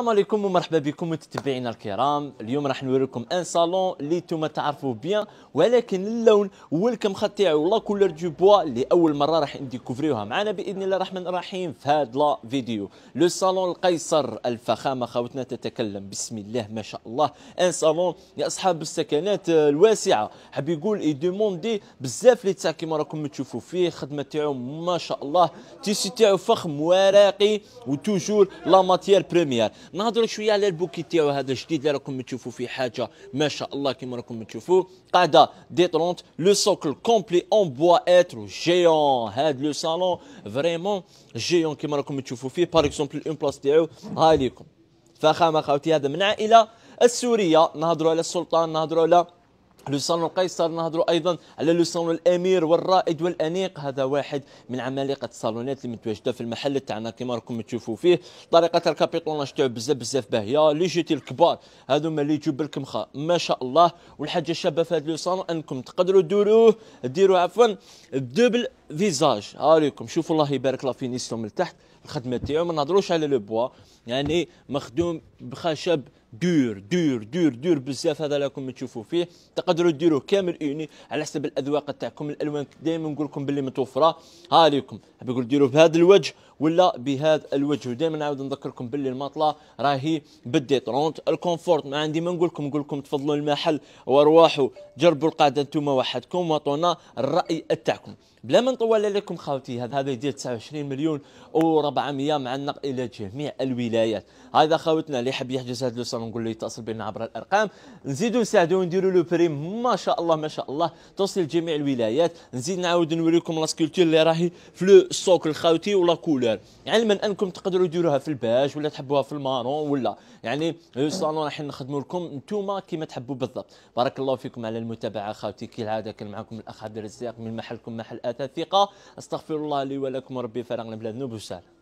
السلام عليكم ومرحبا بكم متابعينا الكرام اليوم راح نوريكم ان صالون اللي نتوما تعرفوه بيان ولكن اللون والكمخ تاعو لا كولور دو بوا اللي اول مره راح نديكوفريوها معنا باذن الله الرحمن الرحيم في هاد لا فيديو لو صالون القيصر الفخامه خاوتنا تتكلم بسم الله ما شاء الله ان صالون يا اصحاب السكنات الواسعه حاب يقول اي دوموندي بزاف لي تاع كيما راكم تشوفوا فيه الخدمه تاعو ما شاء الله تيسي تاعو فخم وراقي وتوجور لا ماتيير بريمير نهضروا شويه على البوكي تاعو هذا الجديد اللي راكم تشوفوا فيه حاجه ما شاء الله كما راكم تشوفوا قاعده 30 لو سوكل كومبلي اون بوا اتر جيون هذا لو صالون فريمون جيون كما راكم تشوفوا فيه باغ اكزومبل اون بلاص تاعو هاي ليكم فخامه خاوتي هذا من عائله السوريه نهضروا على السلطان نهضروا على لو صالون قيصر نهضروا ايضا على لو صالون الامير والرائد والانيق هذا واحد من عمالقه الصالونات اللي متواجده في المحل تاعنا كما راكم تشوفوا فيه طريقه الكابيطوناج تاعو بزاف بزاف باهيه لي جيتي الكبار هذو ما اللي يجيب الكمخه ما شاء الله والحاجه الشابه في هذا صالون انكم تقدروا ديروه ديروا عفوا دوبل فيزاج ها ليكم شوفوا الله يبارك لا فينيسيون من تحت الخدمه تاعو ما نهضروش على لو بوا يعني مخدوم بخشب دور دور دور دور بزاف هذا لكم تشوفوا فيه تقدروا ديروه كامل اوني على حسب الاذواق تاعكم الالوان دائما نقول لكم باللي متوفره ها ليكم بقول ديروه بهذا الوجه ولا بهذا الوجه ودائما نعاود نذكركم باللي المطلة راهي بالديترونت الكونفورت ما عندي ما نقول لكم نقول لكم تفضلوا المحل وارواحوا جربوا القاعده انتم وحدكم واعطونا الراي تاعكم بلا ما طوال لكم خاوتي هذا هذا يدير 29 مليون و400 مع النقل الى جميع الولايات هذا خاوتنا اللي يحب يحجز هذا لوسان نقول له يتصل بنا عبر الارقام نزيدو نساعدو نديرو لو بري ما شاء الله ما شاء الله توصل لجميع الولايات نزيد نعاود نوريكم لاسكولتور اللي راهي في لو سوك الخاوتي ولا كولور علما يعني انكم تقدروا ديروها في الباج ولا تحبوها في المارون ولا يعني لو صالون راح نخدموا لكم نتوما كيما تحبوا بالضبط بارك الله فيكم على المتابعه خاوتي كالعاده كان معكم الاخ عبد الرزاق من محلكم محل اثاثي دقيقه استغفر الله لي ولكم ربي فرغنا بلا ذنوب وسهلا